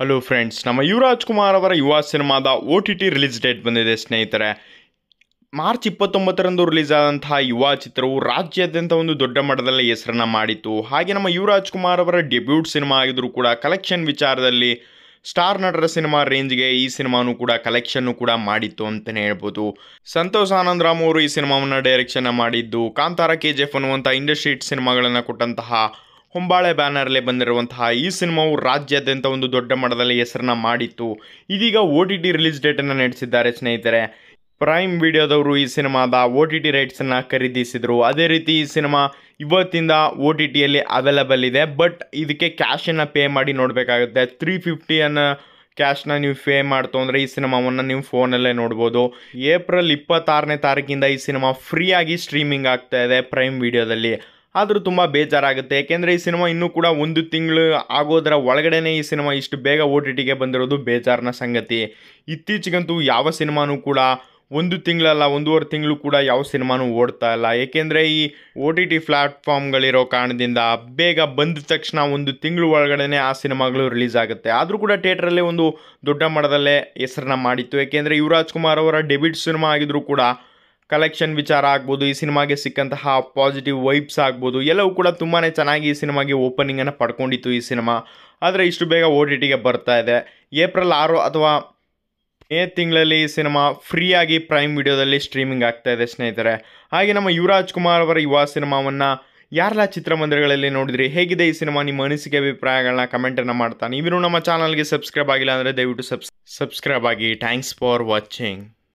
hello friends ನಮ್ಮ ಯುವರಾಜ್ ಕುಮಾರ್ ಅವರ ಯುವ ಸಿನಿಮಾದ O T T release date ಬಂದಿದೆ ಸ್ನೇಹಿತರೆ ಮಾರ್ಚ್ ಇಪ್ಪತ್ತೊಂಬತ್ತರಂದು ರಿಲೀಸ್ ಆದಂತಹ ಯುವ ಚಿತ್ರವು ರಾಜ್ಯಾದ್ಯಂತ ಒಂದು ದೊಡ್ಡ ಮಟ್ಟದಲ್ಲಿ ಹೆಸರನ್ನು ಮಾಡಿತ್ತು ಹಾಗೆ ನಮ್ಮ ಯುವರಾಜ್ ಕುಮಾರ್ ಅವರ ಡೆಬ್ಯೂಟ್ ಸಿನಿಮಾ ಆಗಿದ್ರೂ ಕೂಡ ಕಲೆಕ್ಷನ್ ವಿಚಾರದಲ್ಲಿ ಸ್ಟಾರ್ ನಟರ ಸಿನಿಮಾ ರೇಂಜ್ಗೆ ಈ ಸಿನಿಮಾನು ಕೂಡ ಕಲೆಕ್ಷನ್ನು ಕೂಡ ಮಾಡಿತ್ತು ಅಂತಲೇ ಹೇಳ್ಬೋದು ಸಂತೋಷ್ ಆನಂದ್ ರಾಮ್ ಅವರು ಈ ಸಿನಿಮಾವನ್ನು ಡೈರೆಕ್ಷನ್ ಮಾಡಿದ್ದು ಕಾಂತಾರ ಕೆ ಜಿ ಎಫ್ ಅನ್ನುವಂಥ ಇಂಡಸ್ಟ್ರೀಟ್ ಸಿನಿಮಾಗಳನ್ನು ಕೊಟ್ಟಂತಹ ಹೊಂಬಾಳೆ ಬ್ಯಾನರ್ಲೆ ಬಂದಿರುವಂತಹ ಈ ಸಿನಿಮಾವು ರಾಜ್ಯಾದ್ಯಂತ ಒಂದು ದೊಡ್ಡ ಮಟ್ಟದಲ್ಲಿ ಹೆಸರನ್ನ ಮಾಡಿತ್ತು ಇದೀಗ ಓ ಟಿ ಟಿ ರಿಲೀಸ್ ಡೇಟನ್ನು ನಡೆಸಿದ್ದಾರೆ ಸ್ನೇಹಿತರೆ ಪ್ರೈಮ್ ವಿಡಿಯೋದವರು ಈ ಸಿನಿಮಾದ ಓ ಟಿ ಟಿ ರೈಟ್ಸನ್ನು ಖರೀದಿಸಿದರು ಅದೇ ರೀತಿ ಈ ಸಿನಿಮಾ ಇವತ್ತಿಂದ ಓ ಟಿ ಟಿಯಲ್ಲಿ ಅವೈಲಬಲ್ ಇದೆ ಬಟ್ ಇದಕ್ಕೆ ಕ್ಯಾಶನ್ನು ಪೇ ಮಾಡಿ ನೋಡಬೇಕಾಗುತ್ತೆ ತ್ರೀ ಫಿಫ್ಟಿಯನ್ನು ಕ್ಯಾಶ್ನ ನೀವು ಪೇ ಮಾಡ್ತು ಅಂದರೆ ಈ ಸಿನಿಮಾವನ್ನು ನೀವು ಫೋನಲ್ಲೇ ನೋಡ್ಬೋದು ಏಪ್ರಿಲ್ ಇಪ್ಪತ್ತಾರನೇ ತಾರೀಕಿಂದ ಈ ಸಿನಿಮಾ ಫ್ರೀಯಾಗಿ ಸ್ಟ್ರೀಮಿಂಗ್ ಆಗ್ತಾ ಇದೆ ಪ್ರೈಮ್ ವಿಡಿಯೋದಲ್ಲಿ ಆದರೂ ತುಂಬ ಬೇಜಾರಾಗುತ್ತೆ ಏಕೆಂದರೆ ಈ ಸಿನಿಮಾ ಇನ್ನೂ ಕೂಡ ಒಂದು ತಿಂಗಳು ಆಗೋದರ ಒಳಗಡೆ ಈ ಸಿನಿಮಾ ಇಷ್ಟು ಬೇಗ ಓ ಟಿ ಟಿಗೆ ಬಂದಿರೋದು ಬೇಜಾರಿನ ಸಂಗತಿ ಇತ್ತೀಚೆಗಂತೂ ಯಾವ ಸಿನಿಮಾನೂ ಕೂಡ ಒಂದು ತಿಂಗಳಲ್ಲ ಒಂದೂವರೆ ತಿಂಗಳು ಕೂಡ ಯಾವ ಸಿನಿಮಾನೂ ಓಡ್ತಾ ಇಲ್ಲ ಏಕೆಂದರೆ ಈ ಓ ಟಿ ಟಿ ಪ್ಲ್ಯಾಟ್ಫಾರ್ಮ್ಗಳಿರೋ ಕಾರಣದಿಂದ ಬೇಗ ಬಂದ ತಕ್ಷಣ ಒಂದು ತಿಂಗಳು ಒಳಗಡೆ ಆ ಸಿನಿಮಾಗಳು ರಿಲೀಸ್ ಆಗುತ್ತೆ ಆದರೂ ಕೂಡ ಥಿಯೇಟ್ರಲ್ಲೇ ಒಂದು ದೊಡ್ಡ ಮಟ್ಟದಲ್ಲೇ ಹೆಸರನ್ನ ಮಾಡಿತ್ತು ಏಕೆಂದರೆ ಯುವರಾಜ್ ಕುಮಾರ್ ಅವರ ಡೆಬಿಟ್ ಸಿನಿಮಾ ಆಗಿದ್ದರೂ ಕೂಡ ಕಲೆಕ್ಷನ್ ವಿಚಾರ ಆಗ್ಬೋದು ಈ ಸಿನಿಮಾಗೆ ಸಿಕ್ಕಂತಹ ಪಾಸಿಟಿವ್ ವೈಬ್ಸ್ ಆಗ್ಬೋದು ಎಲ್ಲವೂ ಕೂಡ ತುಂಬಾ ಚೆನ್ನಾಗಿ ಈ ಸಿನಿಮಾಗೆ ಓಪನಿಂಗನ್ನು ಪಡ್ಕೊಂಡಿತ್ತು ಈ ಸಿನಿಮಾ ಆದರೆ ಇಷ್ಟು ಬೇಗ ಓ ಟಿ ಟಿಗೆ ಬರ್ತಾ ಇದೆ ಏಪ್ರಿಲ್ ಆರು ಅಥವಾ ಮೇ ತಿಂಗಳಲ್ಲಿ ಈ ಸಿನಿಮಾ ಫ್ರೀಯಾಗಿ ಪ್ರೈಮ್ ವಿಡಿಯೋದಲ್ಲಿ ಸ್ಟ್ರೀಮಿಂಗ್ ಆಗ್ತಾ ಇದೆ ಸ್ನೇಹಿತರೆ ಹಾಗೆ ನಮ್ಮ ಯುವರಾಜ್ ಕುಮಾರ್ ಅವರ ಯುವ ಸಿನಿಮಾವನ್ನು ಯಾರೆಲ್ಲ ಚಿತ್ರಮಂದಿರಗಳಲ್ಲಿ ನೋಡಿದ್ರಿ ಹೇಗಿದೆ ಈ ಸಿನಿಮಾ ನಿಮ್ಮ ಅನಿಸಿಕೆ ಅಭಿಪ್ರಾಯಗಳನ್ನ ಕಮೆಂಟನ್ನು ಮಾಡ್ತಾನೆ ಇವರು ನಮ್ಮ ಚಾನಲ್ಗೆ ಸಬ್ಸ್ಕ್ರೈಬ್ ಆಗಿಲ್ಲ ಅಂದರೆ ದಯವಿಟ್ಟು ಸಬ್ಸ್ ಸಬ್ಸ್ಕ್ರೈಬ್ ಆಗಿ ಥ್ಯಾಂಕ್ಸ್ ಫಾರ್ ವಾಚಿಂಗ್